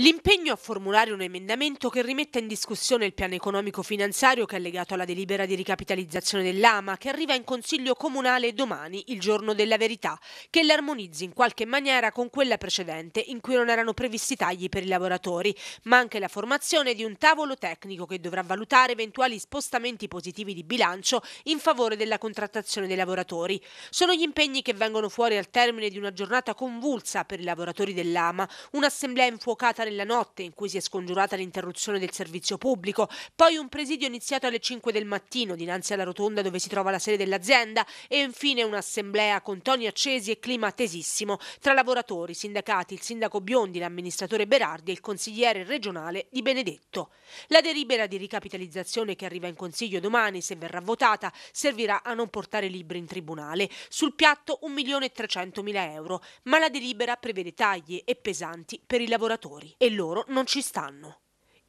L'impegno a formulare un emendamento che rimetta in discussione il piano economico finanziario che è legato alla delibera di ricapitalizzazione dell'AMA, che arriva in Consiglio Comunale domani, il giorno della verità, che l'armonizzi in qualche maniera con quella precedente in cui non erano previsti tagli per i lavoratori, ma anche la formazione di un tavolo tecnico che dovrà valutare eventuali spostamenti positivi di bilancio in favore della contrattazione dei lavoratori. Sono gli impegni che vengono fuori al termine di una giornata convulsa per i lavoratori dell'AMA, un'assemblea infuocata nella notte in cui si è scongiurata l'interruzione del servizio pubblico, poi un presidio iniziato alle 5 del mattino dinanzi alla rotonda dove si trova la sede dell'azienda e infine un'assemblea con toni accesi e clima tesissimo tra lavoratori, sindacati, il sindaco Biondi, l'amministratore Berardi e il consigliere regionale di Benedetto. La delibera di ricapitalizzazione che arriva in Consiglio domani, se verrà votata, servirà a non portare libri in tribunale. Sul piatto 1.300.000 euro, ma la delibera prevede tagli e pesanti per i lavoratori e loro non ci stanno.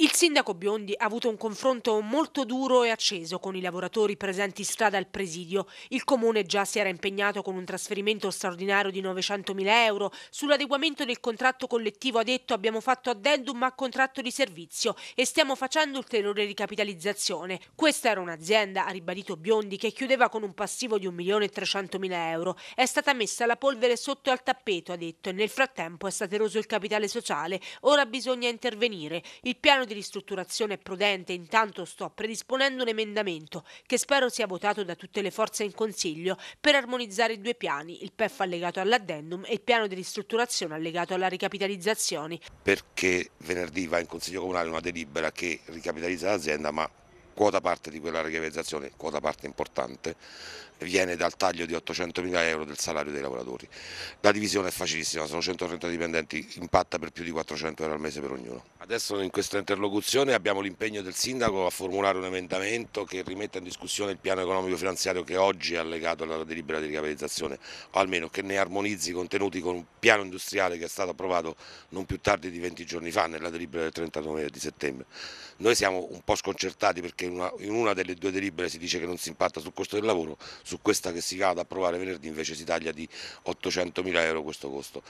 Il sindaco Biondi ha avuto un confronto molto duro e acceso con i lavoratori presenti in strada al presidio. Il comune già si era impegnato con un trasferimento straordinario di 900.000 euro sull'adeguamento del contratto collettivo ha detto abbiamo fatto addendum a contratto di servizio e stiamo facendo ulteriore ricapitalizzazione. Questa era un'azienda, ha ribadito Biondi, che chiudeva con un passivo di 1.300.000 euro. È stata messa la polvere sotto al tappeto, ha detto, e nel frattempo è stato eroso il capitale sociale. Ora bisogna intervenire. Il piano di ristrutturazione prudente, intanto sto predisponendo un emendamento che spero sia votato da tutte le forze in Consiglio per armonizzare i due piani, il PEF allegato all'addendum e il piano di ristrutturazione allegato alla ricapitalizzazione. Perché venerdì va in Consiglio Comunale una delibera che ricapitalizza l'azienda ma quota parte di quella regolarizzazione, quota parte importante, viene dal taglio di 800 mila euro del salario dei lavoratori. La divisione è facilissima, sono 130 dipendenti, impatta per più di 400 euro al mese per ognuno. Adesso in questa interlocuzione abbiamo l'impegno del sindaco a formulare un emendamento che rimetta in discussione il piano economico finanziario che oggi è allegato alla delibera di ricapitalizzazione, o almeno che ne armonizzi i contenuti con un piano industriale che è stato approvato non più tardi di 20 giorni fa nella delibera del 39 di settembre. Noi siamo un po' sconcertati perché in una, in una, delle due delibere si dice che non si impatta sul costo del lavoro, su questa che si va ad approvare venerdì invece si taglia di 800 mila euro questo costo.